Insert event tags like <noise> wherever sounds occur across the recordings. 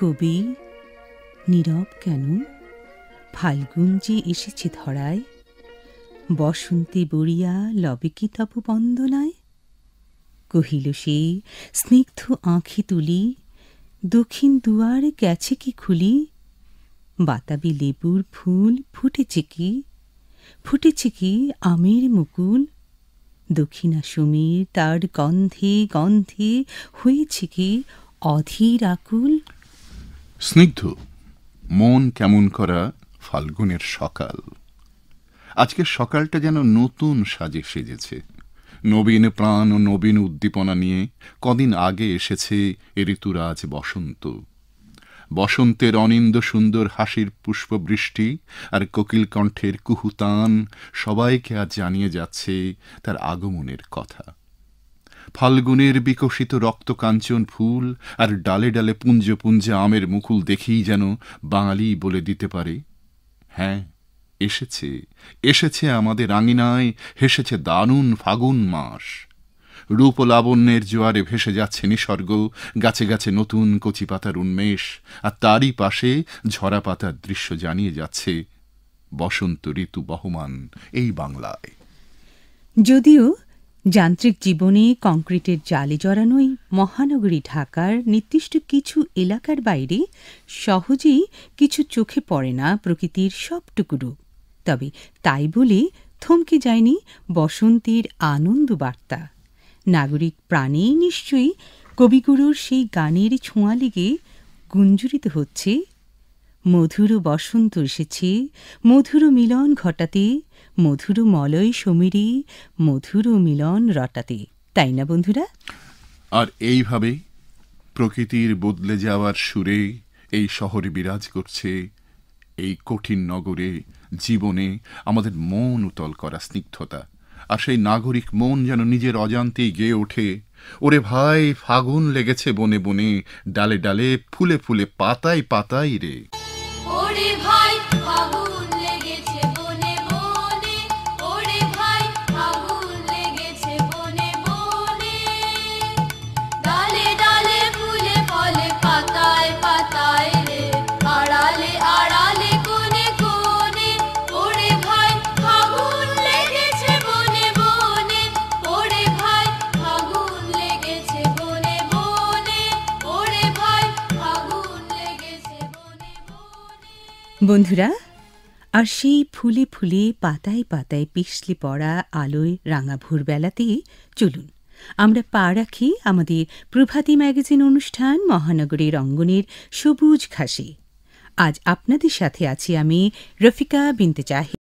কবি নীরব কেন ফাল্গুন যে এসেছে ধরায় বসন্তী বড়িয়া লবে কি তব বন্দনায় কহিল সে স্নিগ্ধ আঁখি তুলি দক্ষিণ দুয়ার গেছে কি খুলি বাতাবি লেবুর ফুল ফুটেছে কি ফুটেছে কি আমের মুকুল দক্ষিণা সুমীর তার গন্ধে গন্ধে হয়েছে কি অধীর আকুল স্নিগ্ধ মন কেমন করা ফাল্গুনের সকাল আজকের সকালটা যেন নতুন সাজে সেজেছে নবীন প্রাণ ও নবীন উদ্দীপনা নিয়ে কদিন আগে এসেছে এ ঋতুরাজ বসন্ত বসন্তের অনিন্দ সুন্দর হাসির পুষ্পবৃষ্টি আর কোকিল কণ্ঠের কুহুতান সবাইকে আজ জানিয়ে যাচ্ছে তার আগমনের কথা ফাল্গুনের বিকশিত রক্তকাঞ্চন ফুল আর ডালে ডালে পুঞ্জ পুঞ্জে আমের মুকুল দেখেই যেন বাঙালি বলে দিতে পারে হ্যাঁ এসেছে এসেছে আমাদের আঙিনায় হেসেছে দারুণ ফাগুন মাস রূপ লাবণ্যের জোয়ারে ভেসে যাচ্ছে নিসর্গ গাছে গাছে নতুন কচি পাতার উন্মেষ আর তারই পাশে ঝরা পাতার দৃশ্য জানিয়ে যাচ্ছে বসন্ত ঋতু বহমান এই বাংলায় যদিও যান্ত্রিক জীবনে কংক্রিটের জালে জড়ানোই মহানগরী ঢাকার নির্দিষ্ট কিছু এলাকার বাইরে সহজেই কিছু চোখে পড়ে না প্রকৃতির সবটুকুরু তবে তাই বলে থমকে যায়নি বসন্তের আনন্দ বার্তা নাগরিক প্রাণেই নিশ্চয়ই কবিগুরুর সেই গানের ছোঁয়া লেগে গুঞ্জরিত হচ্ছে মধুর বসন্ত এসেছে মধুর মিলন ঘটাতে মধুর মলয় সমীরি মধুর মিলন রটাতে তাই না বন্ধুরা আর এইভাবে প্রকৃতির বদলে যাওয়ার সুরে এই শহর বিরাজ করছে এই কঠিন নগরে জীবনে আমাদের মন উতল করা স্নিগ্ধতা আর সেই নাগরিক মন যেন নিজের অজান্তেই গেয়ে ওঠে ওরে ভাই ফাগুন লেগেছে বনে বনে ডালে ডালে ফুলে ফুলে পাতায় পাতায় রে বন্ধুরা আর সেই ফুলে ফুলে পাতায় পাতায় পিছলে পড়া আলোয় রাঙা ভোরবেলাতেই চলুন আমরা পা রাখি আমাদের প্রভাতী ম্যাগাজিন অনুষ্ঠান মহানগরীর অঙ্গনের সবুজ ঘাসে আজ আপনাদের সাথে আছি আমি রফিকা বিনতে চাহি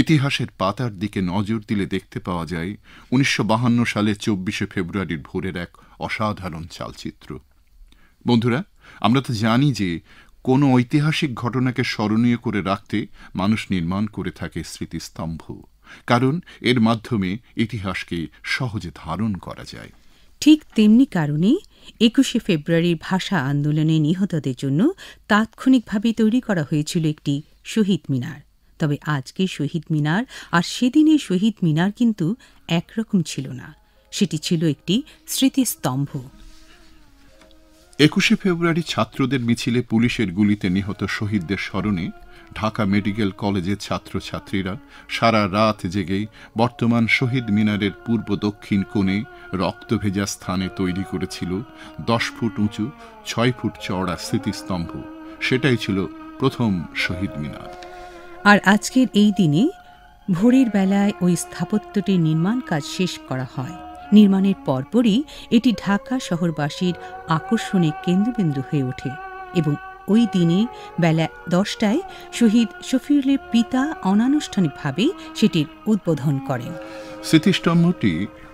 ইতিহাসের পাতার দিকে নজর দিলে দেখতে পাওয়া যায় উনিশশো সালের চব্বিশে ফেব্রুয়ারির ভোরের এক অসাধারণ চালচিত্র বন্ধুরা আমরা তো জানি যে কোনো ঐতিহাসিক ঘটনাকে স্মরণীয় করে রাখতে মানুষ নির্মাণ করে থাকে স্মৃতিস্তম্ভ কারণ এর মাধ্যমে ইতিহাসকে সহজে ধারণ করা যায় ঠিক তেমনি কারণে একুশে ফেব্রুয়ারির ভাষা আন্দোলনে নিহতদের জন্য তাৎক্ষণিকভাবে তৈরি করা হয়েছিল একটি শহীদ মিনার তবে আজকে শহীদ মিনার আর সেদিনের শহীদ মিনার কিন্তু একরকম ছিল না সেটি ছিল একটি স্মৃতিস্তম্ভ একুশে ফেব্রুয়ারি ছাত্রদের মিছিলে পুলিশের গুলিতে নিহত শহীদদের স্মরণে ঢাকা মেডিকেল কলেজের ছাত্রছাত্রীরা সারা রাত জেগেই বর্তমান শহীদ মিনারের পূর্ব দক্ষিণ কোণে রক্তভেজা স্থানে তৈরি করেছিল দশ ফুট উঁচু ছয় ফুট চওড়া স্মৃতিস্তম্ভ সেটাই ছিল প্রথম শহীদ মিনার আর আজকের এই দিনে ভোরের বেলায় ওই স্থাপত্যটির নির্মাণ কাজ শেষ করা হয় নির্মাণের পরপরই এটি ঢাকা শহরবাসীর আকর্ষণে কেন্দ্রবিন্দু হয়ে ওঠে এবং ওই দিনে বেলা দশটায় শহীদ শফিউলের পিতা অনানুষ্ঠানিকভাবে সেটির উদ্বোধন করেন স্মৃতিস্তম্ভটি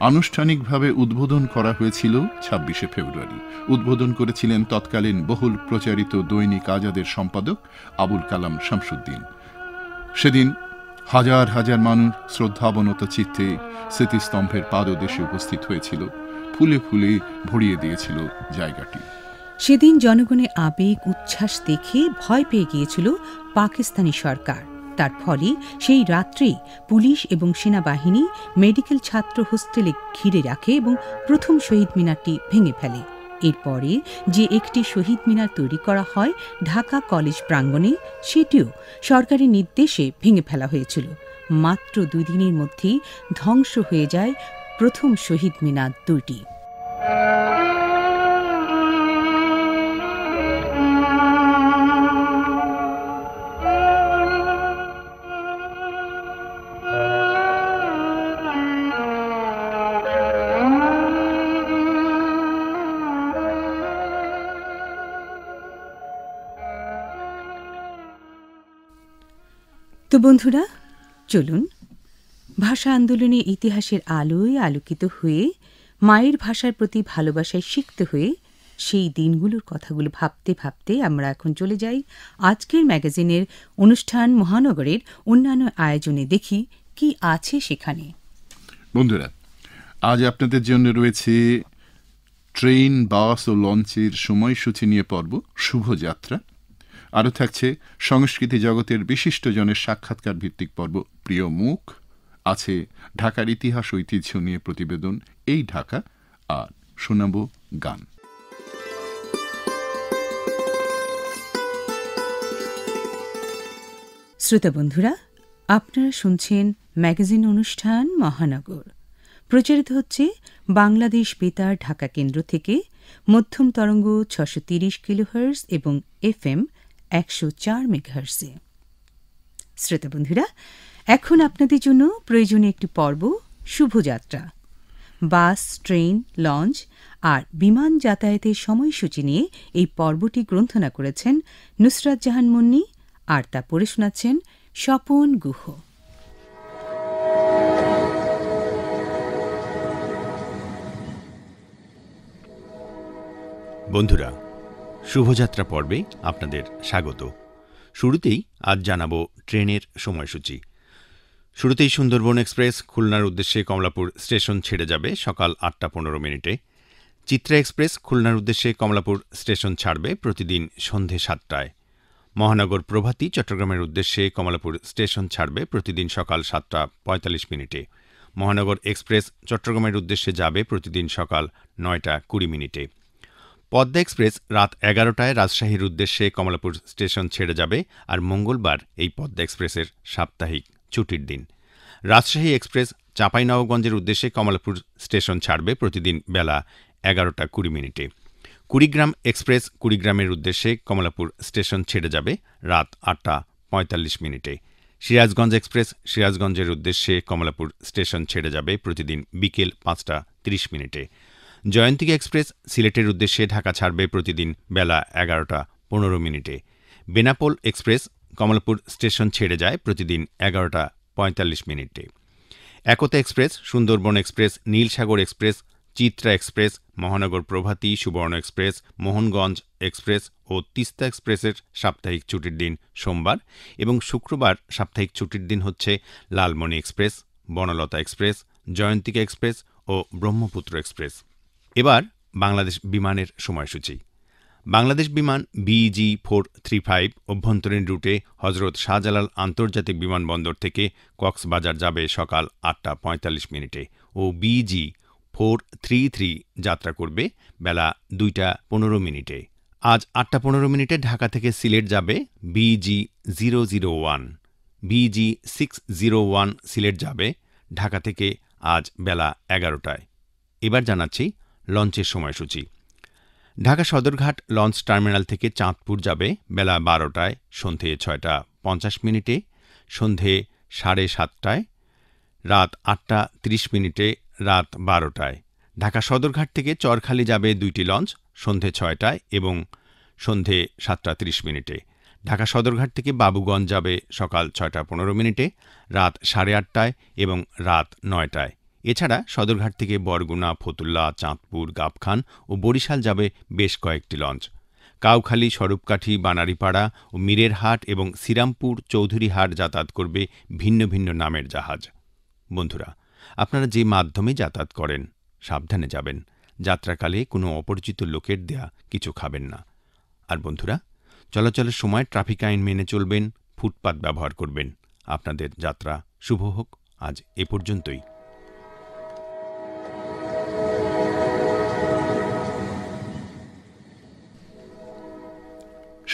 আনুষ্ঠানিকভাবে উদ্বোধন করা হয়েছিল ছাব্বিশে ফেব্রুয়ারি উদ্বোধন করেছিলেন তৎকালীন বহুল প্রচারিত দৈনিক আজাদের সম্পাদক আবুল কালাম শামসুদ্দিন সেদিন হাজার হাজার মানুষ শ্রদ্ধাবনত চিত্তে স্মৃতিস্তম্ভের পাদদেশে উপস্থিত হয়েছিল ফুলে ফুলে ভরিয়ে দিয়েছিল জায়গাটি সেদিন জনগণের আবেগ উচ্ছ্বাস দেখে ভয় পেয়ে গিয়েছিল পাকিস্তানি সরকার তার ফলে সেই রাত্রে পুলিশ এবং সেনাবাহিনী মেডিকেল ছাত্র হোস্টেলে ঘিরে রাখে এবং প্রথম শহীদ মিনারটি ভেঙে ফেলে এরপরে যে একটি শহীদ মিনার তৈরি করা হয় ঢাকা কলেজ প্রাঙ্গণে সেটিও সরকারি নির্দেশে ভেঙে ফেলা হয়েছিল মাত্র দুই দিনের মধ্যেই ধ্বংস হয়ে যায় প্রথম শহীদ মিনার দুটি তো বন্ধুরা চলুন ভাষা আন্দোলনে ইতিহাসের আলোয় আলোকিত হয়ে মায়ের ভাষার প্রতি ভালোবাসায় শিখতে হয়ে সেই দিনগুলোর কথাগুলো ভাবতে ভাবতে আমরা এখন চলে যাই আজকের ম্যাগাজিনের অনুষ্ঠান মহানগরের অন্যান্য আয়োজনে দেখি কি আছে সেখানে বন্ধুরা আজ আপনাদের জন্য রয়েছে ট্রেন বাস ও লঞ্চের সময়সূচি নিয়ে পর্ব শুভযাত্রা আরও থাকছে সংস্কৃতি জগতের বিশিষ্ট জনের সাক্ষাৎকার ভিত্তিক পর্ব প্রিয় মুখ আছে ঢাকার ইতিহাস ঐতিহ্য নিয়ে প্রতিবেদন এই ঢাকা আর শোনাব গান শ্রোতা বন্ধুরা আপনারা শুনছেন ম্যাগাজিন অনুষ্ঠান মহানগর প্রচারিত হচ্ছে বাংলাদেশ বেতার ঢাকা কেন্দ্র থেকে মধ্যম তরঙ্গ ছশো তিরিশ কিলোহার্স এবং এফ এম একশো চার মেঘার্সে শ্রোতা বন্ধুরা এখন আপনাদের জন্য প্রয়োজনীয় একটি পর্ব শুভযাত্রা বাস ট্রেন লঞ্চ আর বিমান যাতায়াতের সময়সূচি নিয়ে এই পর্বটি গ্রন্থনা করেছেন নুসরাত জাহান মুন্নি আর তা পড়ে শোনাচ্ছেন স্বপন গুহ বন্ধুরা শুভযাত্রা পর্বে আপনাদের স্বাগত শুরুতেই আজ জানাব ট্রেনের সময়সূচি শুরুতেই সুন্দরবন এক্সপ্রেস খুলনার উদ্দেশ্যে কমলাপুর স্টেশন ছেড়ে যাবে সকাল আটটা পনেরো মিনিটে চিত্রা এক্সপ্রেস খুলনার উদ্দেশ্যে কমলাপুর স্টেশন ছাড়বে প্রতিদিন সন্ধে সাতটায় মহানগর প্রভাতী চট্টগ্রামের উদ্দেশ্যে কমলাপুর স্টেশন ছাড়বে প্রতিদিন সকাল সাতটা পঁয়তাল্লিশ মিনিটে মহানগর এক্সপ্রেস চট্টগ্রামের উদ্দেশ্যে যাবে প্রতিদিন সকাল নয়টা কুড়ি মিনিটে পদ্মা এক্সপ্রেস রাত এগারোটায় রাজশাহীর উদ্দেশ্যে কমলাপুর স্টেশন ছেড়ে যাবে আর মঙ্গলবার এই পদ্মা এক্সপ্রেসের সাপ্তাহিক ছুটির দিন রাজশাহী এক্সপ্রেস চাঁপাইনবগঞ্জের উদ্দেশ্যে কমলাপুর স্টেশন ছাড়বে প্রতিদিন বেলা এগারোটা কুড়ি মিনিটে কুড়িগ্রাম এক্সপ্রেস কুড়িগ্রামের উদ্দেশ্যে কমলাপুর স্টেশন ছেড়ে যাবে রাত আটটা পঁয়তাল্লিশ মিনিটে সিরাজগঞ্জ এক্সপ্রেস সিরাজগঞ্জের উদ্দেশ্যে কমলাপুর স্টেশন ছেড়ে যাবে প্রতিদিন বিকেল পাঁচটা তিরিশ মিনিটে জয়ন্তিকা এক্সপ্রেস সিলেটের উদ্দেশ্যে ঢাকা ছাড়বে প্রতিদিন বেলা এগারোটা পনেরো মিনিটে বেনাপোল এক্সপ্রেস কমলাপুর স্টেশন ছেড়ে যায় প্রতিদিন এগারোটা পঁয়তাল্লিশ মিনিটে Ekta express Sundarban express Nilsagar express Chitra express Mohanagar Provati Subarna express Mohanganj express ও তিস্তা এক্সপ্রেসের সাপ্তাহিক ছুটির দিন সোমবার এবং শুক্রবার সাপ্তাহিক ছুটির দিন হচ্ছে Lalmoni express Banalata express Jayantika express ও ব্রহ্মপুত্র এক্সপ্রেস এবার বাংলাদেশ বিমানের সময়সূচি বাংলাদেশ বিমান বিজি ফোর থ্রি ফাইভ অভ্যন্তরীণ রুটে হজরত শাহজালাল আন্তর্জাতিক বিমানবন্দর থেকে কক্সবাজার যাবে সকাল আটটা পঁয়তাল্লিশ মিনিটে ও বিজি ফোর থ্রি থ্রি যাত্রা করবে বেলা দুইটা পনেরো মিনিটে আজ আটটা পনেরো মিনিটে ঢাকা থেকে সিলেট যাবে BG zero zero one BG six zero one Sylhet যাবে ঢাকা থেকে আজ বেলা এগারোটায় এবার জানাচ্ছি লঞ্চের সময়সূচি ঢাকা সদরঘাট লঞ্চ টার্মিনাল থেকে চাঁদপুর যাবে বেলা বারোটায় সন্ধে ছয়টা পঞ্চাশ মিনিটে সন্ধে সাড়ে সাতটায় রাত আটটা তিরিশ মিনিটে রাত বারোটায় ঢাকা সদরঘাট থেকে চরখালি যাবে দুইটি লঞ্চ সন্ধে ছয়টায় এবং সন্ধে সাতটা তিরিশ মিনিটে ঢাকা সদরঘাট থেকে বাবুগঞ্জ যাবে সকাল ছয়টা পনেরো মিনিটে রাত সাড়ে আটটায় এবং রাত নয়টায় এছাড়া সদরঘাট থেকে বরগুনা ফতুল্লা চাঁদপুর গাবখান ও বরিশাল যাবে বেশ কয়েকটি লঞ্চ কাউখালী স্বরূপকাঠি বানারীপাড়া ও হাট এবং শ্রীরামপুর চৌধুরীহাট যাতায়াত করবে ভিন্ন ভিন্ন নামের জাহাজ বন্ধুরা আপনারা যে মাধ্যমে যাতায়াত করেন সাবধানে যাবেন যাত্রাকালে কোনো অপরিচিত লোকের দেয়া কিছু খাবেন না আর বন্ধুরা চলাচলের সময় ট্রাফিক আইন মেনে চলবেন ফুটপাত ব্যবহার করবেন আপনাদের যাত্রা শুভ হোক আজ এ পর্যন্তই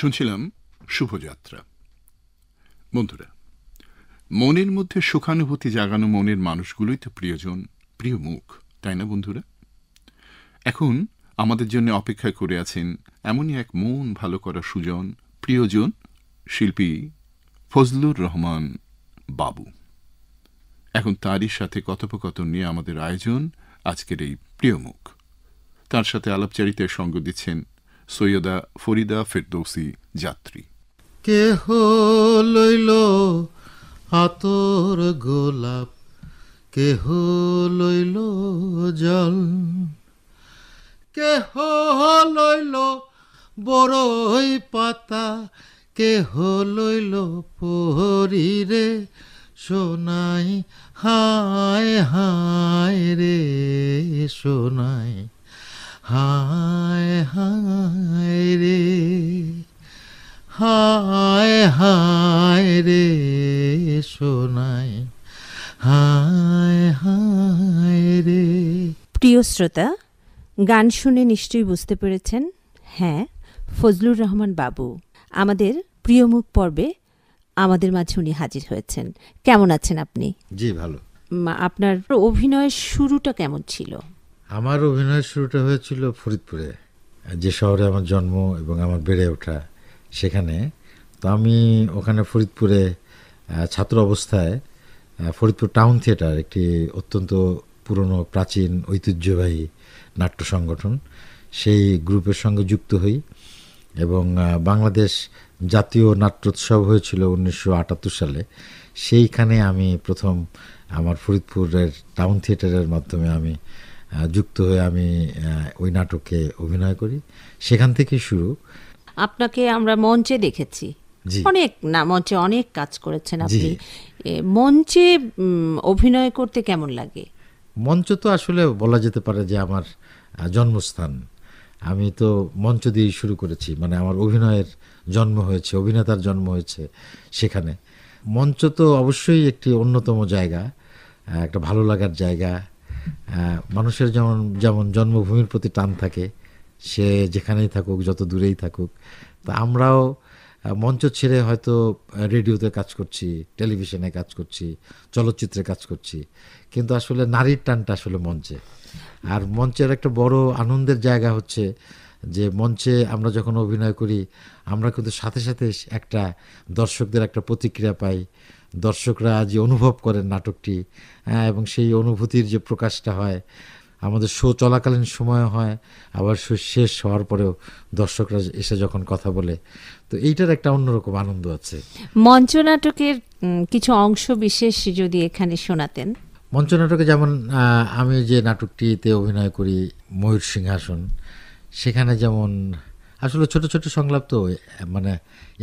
শুনছিলাম শুভযাত্রা বন্ধুরা মনের মধ্যে সুখানুভূতি জাগানো মনের মানুষগুলোই তো প্রিয়জন প্রিয় মুখ তাই না বন্ধুরা এখন আমাদের জন্য অপেক্ষা করে আছেন এমনই এক মন ভালো করা সুজন প্রিয়জন শিল্পী ফজলুর রহমান বাবু এখন তারই সাথে কথোপকথন নিয়ে আমাদের আয়োজন আজকের এই প্রিয় মুখ তার সাথে আলাপচারিতায় সঙ্গ দিচ্ছেন সৈয়দা ফরিদা ফেরদৌসি যাত্রী কেহ লইল আতর গোলাপ কেহ লইল জল কেহ লইল বড়ই পাতা কেহ লইল পহরিরে সোনাই হায় হায় রে সোনাই হায় হায় রে হায় হায় রে শোনায় হায় হায় রে প্রিয় শ্রোতা গান শুনে নিশ্চয়ই বুঝতে পেরেছেন হ্যাঁ ফজলুর রহমান বাবু আমাদের প্রিয়মুখ পর্বে আমাদের মাঝে উনি হাজির হয়েছেন কেমন আছেন আপনি জি ভালো আপনার অভিনয়ের শুরুটা কেমন ছিল আমার অভিনয় শুরুটা হয়েছিল ফরিদপুরে যে শহরে আমার জন্ম এবং আমার বেড়ে ওঠা সেখানে তো আমি ওখানে ফরিদপুরে ছাত্র অবস্থায় ফরিদপুর টাউন থিয়েটার একটি অত্যন্ত পুরনো প্রাচীন ঐতিহ্যবাহী নাট্য সংগঠন সেই গ্রুপের সঙ্গে যুক্ত হই এবং বাংলাদেশ জাতীয় নাট্যোৎসব হয়েছিল উনিশশো সালে সেইখানে আমি প্রথম আমার ফরিদপুরের টাউন থিয়েটারের মাধ্যমে আমি যুক্ত হয়ে আমি ওই নাটকে অভিনয় করি সেখান থেকে শুরু আপনাকে আমরা মঞ্চে দেখেছি অনেক না মঞ্চে অনেক কাজ করেছেন আপনি মঞ্চে অভিনয় করতে কেমন লাগে মঞ্চ তো আসলে বলা যেতে পারে যে আমার জন্মস্থান আমি তো মঞ্চ দিয়েই শুরু করেছি মানে আমার অভিনয়ের জন্ম হয়েছে অভিনেতার জন্ম হয়েছে সেখানে মঞ্চ তো অবশ্যই একটি অন্যতম জায়গা একটা ভালো লাগার জায়গা মানুষের যেমন যেমন জন্মভূমির প্রতি টান থাকে সে যেখানেই থাকুক যত দূরেই থাকুক তা আমরাও মঞ্চ ছেড়ে হয়তো রেডিওতে কাজ করছি টেলিভিশনে কাজ করছি চলচ্চিত্রে কাজ করছি কিন্তু আসলে নারীর টানটা আসলে মঞ্চে আর মঞ্চের একটা বড় আনন্দের জায়গা হচ্ছে যে মঞ্চে আমরা যখন অভিনয় করি আমরা কিন্তু সাথে সাথে একটা দর্শকদের একটা প্রতিক্রিয়া পাই দর্শকরা যে অনুভব করেন নাটকটি হ্যাঁ, এবং সেই অনুভূতির যে প্রকাশটা হয় আমাদের শো চলাকালীন সময় হয় আবার শো শেষ হওয়ার পরেও দর্শকরা এসে যখন কথা বলে তো এইটার একটা অন্যরকম আনন্দ আছে মঞ্চ নাটকের কিছু অংশ বিশেষ যদি এখানে শোনাতেন মঞ্চ নাটকে যেমন আমি যে নাটকটিতে অভিনয় করি ময়ূর সিংহাসন সেখানে যেমন আসলে ছোট ছোট সংলাপ তো মানে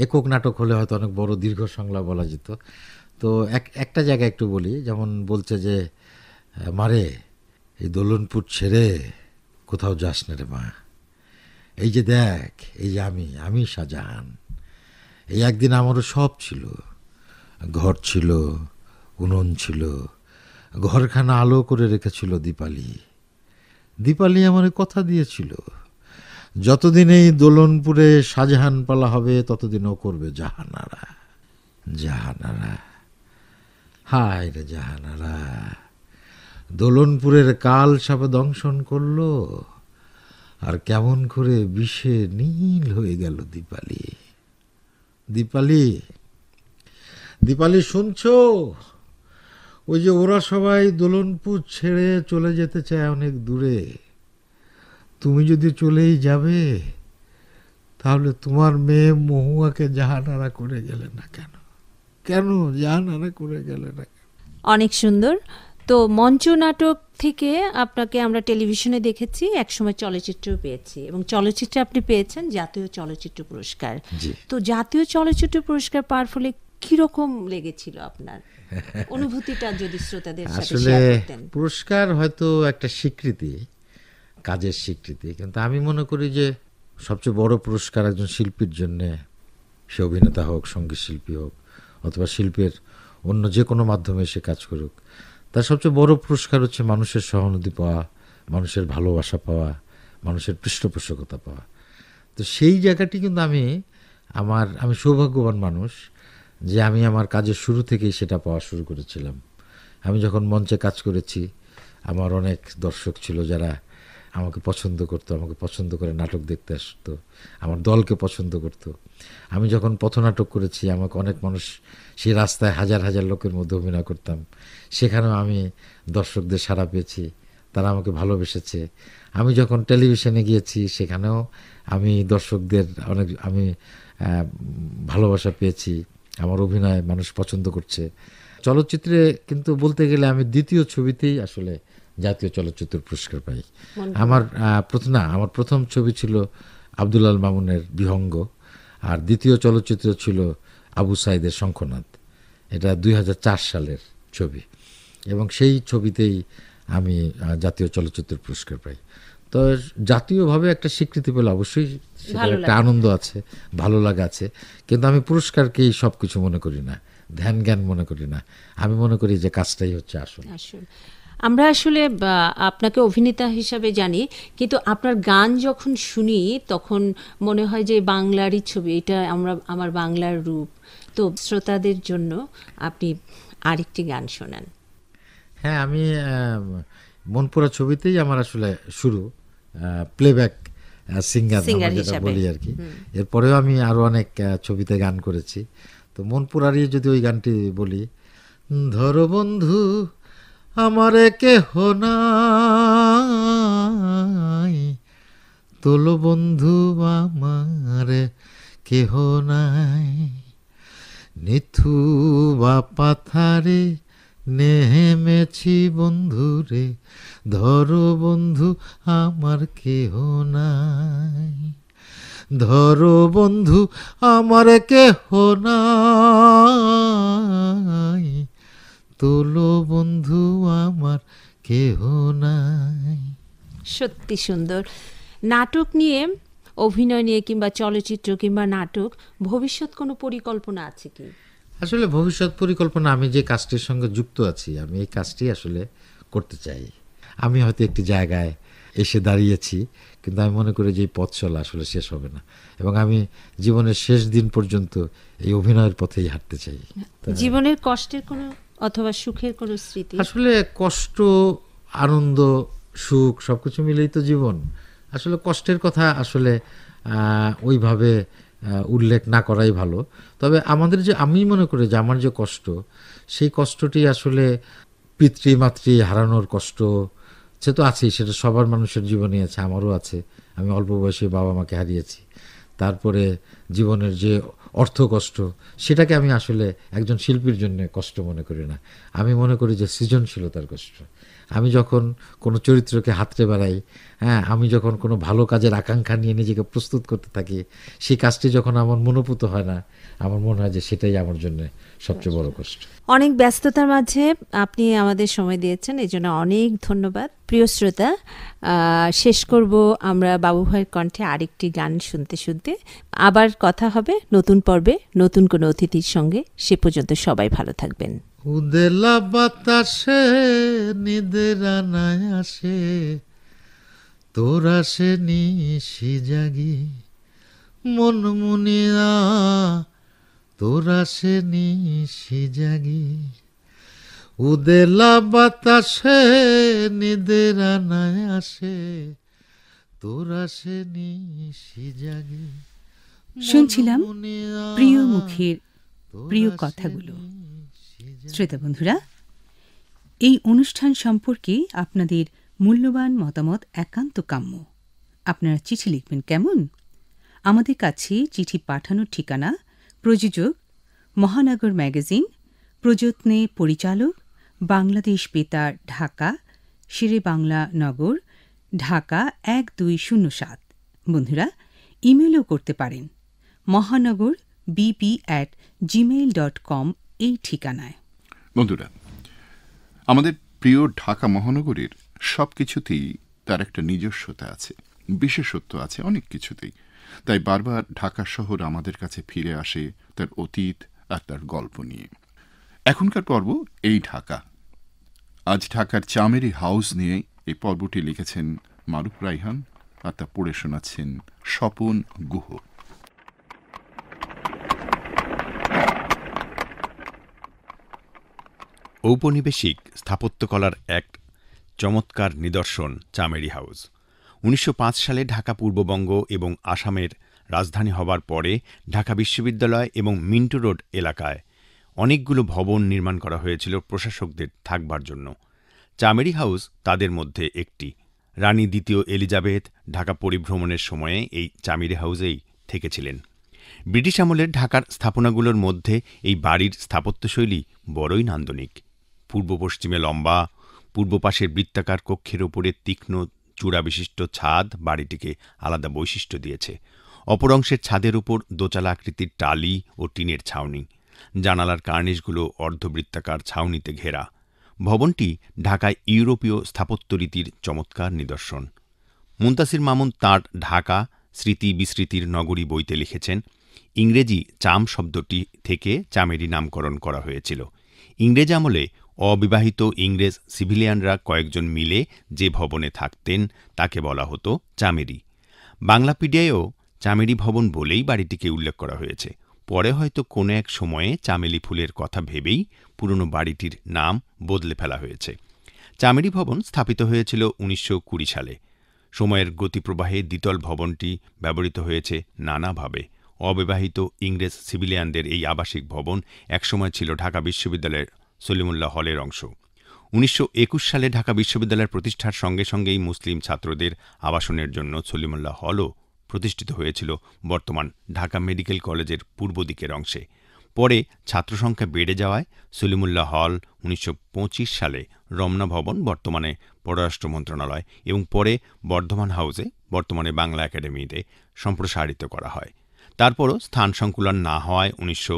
একক নাটক হলে হয়তো অনেক বড় দীর্ঘ সংলাপ বলা যেত তো এক একটা জায়গায় একটু বলি যেমন বলছে যে মারে এই দোলনপুর ছেড়ে কোথাও যাস না রে মা এই যে দেখ এই যে আমি আমি শাহজাহান এই একদিন আমারও সব ছিল ঘর ছিল উনন ছিল ঘরখানা আলো করে রেখেছিল দীপালি দীপালি আমার কথা দিয়েছিল যতদিন এই দোলনপুরে শাহজাহান পালা হবে ততদিনও করবে জাহানারা জাহানারা হায় রে জাহানারা দোলনপুরের কাল সাপে দংশন করল আর কেমন করে বিষে নীল হয়ে গেল দীপালি দীপালি দীপালি শুনছ ওই যে ওরা সবাই দোলনপুর ছেড়ে চলে যেতে চায় অনেক দূরে তুমি যদি চলেই যাবে তাহলে তোমার মেয়ে মহুয়াকে জাহানারা করে গেলে না কেন কেন জাহানারা করে গেলে না অনেক সুন্দর তো মঞ্চ নাটক থেকে আপনাকে আমরা টেলিভিশনে দেখেছি একসময় চলচ্চিত্র পেয়েছি এবং চলচ্চিত্রে আপনি পেয়েছেন জাতীয় চলচ্চিত্র পুরস্কার তো জাতীয় চলচ্চিত্র পুরস্কার পাওয়ার ফলে কিরকম লেগেছিল আপনার <laughs> অনুভূতিটা যদি শ্রোতাদের আসলে পুরস্কার হয়তো একটা স্বীকৃতি কাজের স্বীকৃতি কিন্তু আমি মনে করি যে সবচেয়ে বড় পুরস্কার একজন শিল্পীর জন্যে সে অভিনেতা হোক সঙ্গীত শিল্পী হোক অথবা শিল্পের অন্য যে কোনো মাধ্যমে সে কাজ করুক তার সবচেয়ে বড় পুরস্কার হচ্ছে মানুষের সহানুতি পাওয়া মানুষের ভালোবাসা পাওয়া মানুষের পৃষ্ঠপোষকতা পাওয়া তো সেই জায়গাটি কিন্তু আমি আমার আমি সৌভাগ্যবান মানুষ যে আমি আমার কাজের শুরু থেকেই সেটা পাওয়া শুরু করেছিলাম আমি যখন মঞ্চে কাজ করেছি আমার অনেক দর্শক ছিল যারা আমাকে পছন্দ করতো আমাকে পছন্দ করে নাটক দেখতে আসতো আমার দলকে পছন্দ করতো আমি যখন পথনাটক করেছি আমাকে অনেক মানুষ সেই রাস্তায় হাজার হাজার লোকের মধ্যে অভিনয় করতাম সেখানেও আমি দর্শকদের সাড়া পেয়েছি তারা আমাকে ভালোবেসেছে আমি যখন টেলিভিশনে গিয়েছি সেখানেও আমি দর্শকদের অনেক আমি ভালোবাসা পেয়েছি আমার অভিনয় মানুষ পছন্দ করছে চলচ্চিত্রে কিন্তু বলতে গেলে আমি দ্বিতীয় ছবিতেই আসলে জাতীয় চলচ্চিত্র পুরস্কার পাই আমার প্রথম না আমার প্রথম ছবি ছিল আব্দুল আল মামুনের বিহঙ্গ আর দ্বিতীয় চলচ্চিত্র ছিল আবু সাইদের শঙ্খনাথ এটা দুই সালের ছবি এবং সেই ছবিতেই আমি জাতীয় চলচ্চিত্র পুরস্কার পাই তো জাতীয়ভাবে একটা স্বীকৃতি পেলে অবশ্যই সেটার একটা আনন্দ আছে ভালো লাগা আছে কিন্তু আমি পুরস্কারকেই সব কিছু মনে করি না ধ্যান জ্ঞান মনে করি না আমি মনে করি যে কাজটাই হচ্ছে আসল আমরা আসলে আপনাকে অভিনেতা হিসাবে জানি কিন্তু আপনার গান যখন শুনি তখন মনে হয় যে বাংলারই ছবি এটা আমরা আমার বাংলার রূপ তো শ্রোতাদের জন্য আপনি আরেকটি গান শোনান হ্যাঁ আমি মনপুরা ছবিতেই আমার আসলে শুরু প্লেব্যাক সিঙ্গার বলি আর কি এরপরেও আমি আরও অনেক ছবিতে গান করেছি তো মনপুরারই যদি ওই গানটি বলি ধরো বন্ধু আমার কেহ নাই তোল বন্ধু আমার কেহ নাই নিথু বা পাথারে নেহেমেছি বন্ধুরে ধরো বন্ধু আমার কেহ নাই ধরো বন্ধু আমার কেহ নাই তোলো বন্ধু আমার কেহ নাই সত্যি সুন্দর নাটক নিয়ে অভিনয় নিয়ে কিংবা চলচ্চিত্র কিংবা নাটক ভবিষ্যৎ কোনো পরিকল্পনা আছে কি আসলে ভবিষ্যৎ পরিকল্পনা আমি যে কাজটির সঙ্গে যুক্ত আছি আমি এই কাজটি আসলে করতে চাই আমি হয়তো একটি জায়গায় এসে দাঁড়িয়েছি কিন্তু আমি মনে করি যে এই পথ চলা আসলে শেষ হবে না এবং আমি জীবনের শেষ দিন পর্যন্ত এই অভিনয়ের পথেই হাঁটতে চাই জীবনের কষ্টের কোনো অথবা সুখের কোনো স্মৃতি আসলে কষ্ট আনন্দ সুখ সব কিছু মিলেই তো জীবন আসলে কষ্টের কথা আসলে ওইভাবে উল্লেখ না করাই ভালো তবে আমাদের যে আমি মনে করি যে আমার যে কষ্ট সেই কষ্টটি আসলে পিতৃমাতৃ হারানোর কষ্ট সে তো আছেই সেটা সবার মানুষের জীবনে আছে আমারও আছে আমি অল্প বয়সে বাবা মাকে হারিয়েছি তারপরে জীবনের যে অর্থ কষ্ট সেটাকে আমি আসলে একজন শিল্পীর জন্য কষ্ট মনে করি না আমি মনে করি যে সৃজনশীলতার কষ্ট আমি যখন কোনো চরিত্রকে হাতড়ে বেড়াই হ্যাঁ আমি যখন কোনো ভালো কাজের আকাঙ্ক্ষা নিয়ে নিজেকে প্রস্তুত করতে থাকি সেই কাজটি যখন আমার মনোপুত হয় না আমার মনে হয় যে সেটাই আমার জন্য সবচেয়ে বড় কষ্ট অনেক ব্যস্ততার মাঝে আপনি আমাদের সময় দিয়েছেন এই জন্য অনেক ধন্যবাদ প্রিয় শ্রোতা শেষ করব আমরা বাবু ভাইয়ের কণ্ঠে আরেকটি গান শুনতে শুনতে আবার কথা হবে নতুন পর্বে নতুন কোনো অতিথির সঙ্গে সে পর্যন্ত সবাই ভালো থাকবেন উদেলা বাতাসে নিদেরা নাই আসে তোরা সে নিশি জাগি মন মুনিয়া তোর আসে নিশি জাগি উদেলা বাতাসে নিদেরা নাই আসে তোরা সে নিশি জাগি শুনছিলাম প্রিয় মুখের প্রিয় কথাগুলো শ্রোতা বন্ধুরা এই অনুষ্ঠান সম্পর্কে আপনাদের মূল্যবান মতামত একান্ত কাম্য আপনারা চিঠি লিখবেন কেমন আমাদের কাছে চিঠি পাঠানোর ঠিকানা প্রযোজক মহানগর ম্যাগাজিন প্রযত্নে পরিচালক বাংলাদেশ বেতার ঢাকা শেরে বাংলা নগর ঢাকা এক দুই শূন্য সাত বন্ধুরা ইমেলও করতে পারেন Mohanagar BP at Gmail dot com এই ঠিকানায় বন্ধুরা আমাদের প্রিয় ঢাকা মহানগরীর সব কিছুতেই তার একটা নিজস্বতা আছে বিশেষত্ব আছে অনেক কিছুতেই তাই বারবার ঢাকা শহর আমাদের কাছে ফিরে আসে তার অতীত আর তার গল্প নিয়ে এখনকার পর্ব এই ঢাকা আজ ঢাকার চামেরি হাউস নিয়ে এই পর্বটি লিখেছেন মারুফ রাইহান আর তা পড়ে শোনাচ্ছেন স্বপন গুহ ঔপনিবেশিক স্থাপত্যকলার এক চমৎকার নিদর্শন চামেরি হাউস উনিশশো সালে ঢাকা পূর্ববঙ্গ এবং আসামের রাজধানী হবার পরে ঢাকা বিশ্ববিদ্যালয় এবং মিন্টো রোড এলাকায় অনেকগুলো ভবন নির্মাণ করা হয়েছিল প্রশাসকদের থাকবার জন্য চামেরি হাউস তাদের মধ্যে একটি রানী দ্বিতীয় এলিজাবেথ ঢাকা পরিভ্রমণের সময়ে এই চামেরি হাউসেই থেকেছিলেন ব্রিটিশ আমলের ঢাকার স্থাপনাগুলোর মধ্যে এই বাড়ির স্থাপত্যশৈলী বড়ই নান্দনিক পূর্ব পশ্চিমে লম্বা পূর্ব পাশের বৃত্তাকার কক্ষের ওপরে তীক্ষ্ণ চূড়াবিশিষ্ট ছাদ বাড়িটিকে আলাদা বৈশিষ্ট্য দিয়েছে অপর অংশের ছাদের উপর দোচালা আকৃতির টালি ও টিনের ছাউনি জানালার কার্নিশগুলো অর্ধবৃত্তাকার ছাউনিতে ঘেরা ভবনটি ঢাকায় ইউরোপীয় স্থাপত্যরীতির চমৎকার নিদর্শন মুন্তাসির মামুন তাঁর ঢাকা স্মৃতি বিস্মৃতির নগরী বইতে লিখেছেন ইংরেজি চাম শব্দটি থেকে চামেরি নামকরণ করা হয়েছিল ইংরেজ আমলে অবিবাহিত ইংরেজ সিভিলিয়ানরা কয়েকজন মিলে যে ভবনে থাকতেন তাকে বলা হতো চামেরি বাংলাপিডিয়ায়ও চামেরি ভবন বলেই বাড়িটিকে উল্লেখ করা হয়েছে পরে হয়তো কোনো এক সময়ে চামেলি ফুলের কথা ভেবেই পুরনো বাড়িটির নাম বদলে ফেলা হয়েছে চামেরি ভবন স্থাপিত হয়েছিল উনিশশো সালে সময়ের গতিপ্রবাহে দ্বিতল ভবনটি ব্যবহৃত হয়েছে নানাভাবে অবিবাহিত ইংরেজ সিভিলিয়ানদের এই আবাসিক ভবন একসময় ছিল ঢাকা বিশ্ববিদ্যালয়ের সলিমুল্লাহ হলের অংশ উনিশশো সালে ঢাকা বিশ্ববিদ্যালয়ের প্রতিষ্ঠার সঙ্গে সঙ্গেই মুসলিম ছাত্রদের আবাসনের জন্য সলিমুল্লাহ হলও প্রতিষ্ঠিত হয়েছিল বর্তমান ঢাকা মেডিকেল কলেজের পূর্ব দিকের অংশে পরে ছাত্র সংখ্যা বেড়ে যাওয়ায় সলিমুল্লাহ হল উনিশশো সালে রমনা ভবন বর্তমানে পররাষ্ট্র মন্ত্রণালয় এবং পরে বর্ধমান হাউসে বর্তমানে বাংলা একাডেমিতে সম্প্রসারিত করা হয় তারপরও স্থান সংকুলন না হওয়ায় উনিশশো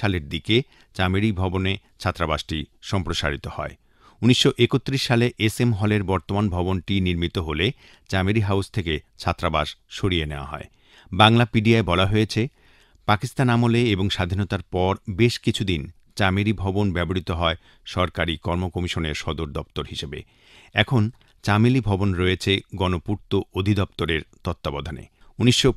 সালের দিকে চামেরি ভবনে ছাত্রাবাসটি সম্প্রসারিত হয় উনিশশো সালে এস এম হলের বর্তমান ভবনটি নির্মিত হলে চামেরি হাউস থেকে ছাত্রাবাস সরিয়ে নেওয়া হয় বাংলা পিডিয়ায় বলা হয়েছে পাকিস্তান আমলে এবং স্বাধীনতার পর বেশ কিছুদিন চামেরি ভবন ব্যবহৃত হয় সরকারি কর্মকমিশনের সদর দপ্তর হিসেবে এখন চামেলি ভবন রয়েছে গণপূর্ত অধিদপ্তরের তত্ত্বাবধানে উনিশশো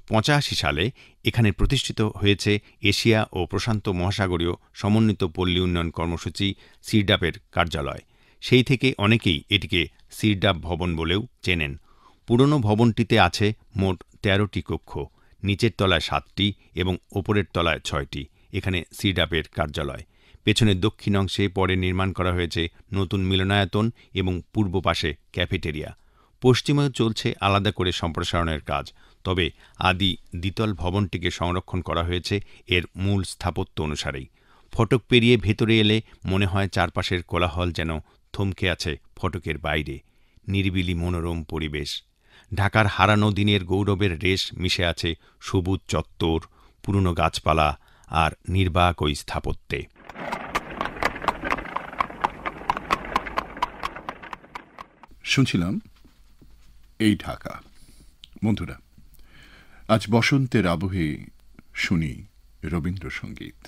সালে এখানে প্রতিষ্ঠিত হয়েছে এশিয়া ও প্রশান্ত মহাসাগরীয় সমন্বিত পল্লী উন্নয়ন কর্মসূচি সিরডাপের কার্যালয় সেই থেকে অনেকেই এটিকে সিরডাপ ভবন বলেও চেনেন পুরনো ভবনটিতে আছে মোট তেরোটি কক্ষ নিচের তলায় সাতটি এবং ওপরের তলায় ছয়টি এখানে সিরডাপের কার্যালয় পেছনের দক্ষিণ অংশে পরে নির্মাণ করা হয়েছে নতুন মিলনায়তন এবং পূর্ব পাশে ক্যাফেটেরিয়া পশ্চিমেও চলছে আলাদা করে সম্প্রসারণের কাজ তবে আদি দ্বিতল ভবনটিকে সংরক্ষণ করা হয়েছে এর মূল স্থাপত্য অনুসারেই ফটক পেরিয়ে ভেতরে এলে মনে হয় চারপাশের কোলাহল যেন থমকে আছে ফটকের বাইরে নিরিবিলি মনোরম পরিবেশ ঢাকার হারানো দিনের গৌরবের রেশ মিশে আছে সবুজ চত্বর পুরনো গাছপালা আর নির্বাক ওই স্থাপত্যে শুনছিলাম এই ঢাকা বন্ধুরা আজ বসন্তের আবহে শুনি রবীন্দ্রসঙ্গীত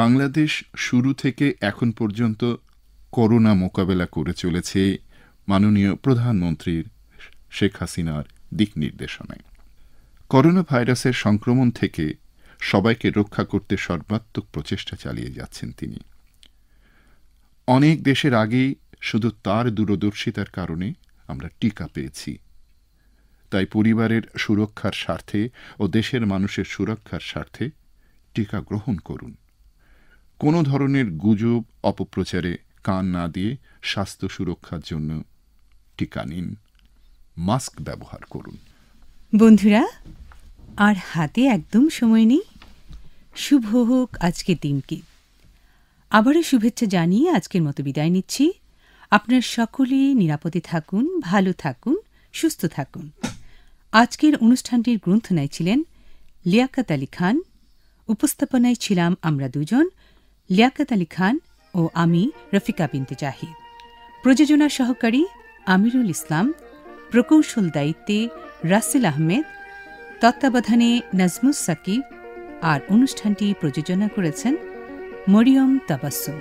বাংলাদেশ শুরু থেকে এখন পর্যন্ত করোনা মোকাবেলা করে চলেছে মাননীয় প্রধানমন্ত্রীর শেখ হাসিনার দিক নির্দেশনায় করোনা ভাইরাসের সংক্রমণ থেকে সবাইকে রক্ষা করতে সর্বাত্মক প্রচেষ্টা চালিয়ে যাচ্ছেন তিনি অনেক দেশের আগেই শুধু তার দূরদর্শিতার কারণে আমরা টিকা পেয়েছি তাই পরিবারের সুরক্ষার স্বার্থে ও দেশের মানুষের সুরক্ষার স্বার্থে টিকা গ্রহণ করুন কোনো ধরনের গুজব অপপ্রচারে কান না দিয়ে স্বাস্থ্য সুরক্ষার জন্য টিকা নিন মাস্ক ব্যবহার করুন বন্ধুরা আর হাতে একদম সময় নেই শুভ হোক আজকে দিনকে আবারও শুভেচ্ছা জানিয়ে আজকের মতো বিদায় নিচ্ছি আপনার সকলে নিরাপদে থাকুন ভালো থাকুন সুস্থ থাকুন আজকের অনুষ্ঠানটির গ্রন্থনায় ছিলেন লিয়াকাত আলী খান উপস্থাপনায় ছিলাম আমরা দুজন লিয়াকত আলী খান ও আমি রফিকা বিনতে জাহিদ প্রযোজনা সহকারী আমিরুল ইসলাম প্রকৌশল দায়িত্বে রাসেল আহমেদ তত্ত্বাবধানে নাজমুস সাকিব আর অনুষ্ঠানটি প্রযোজনা করেছেন মরিয়ম তাবাসু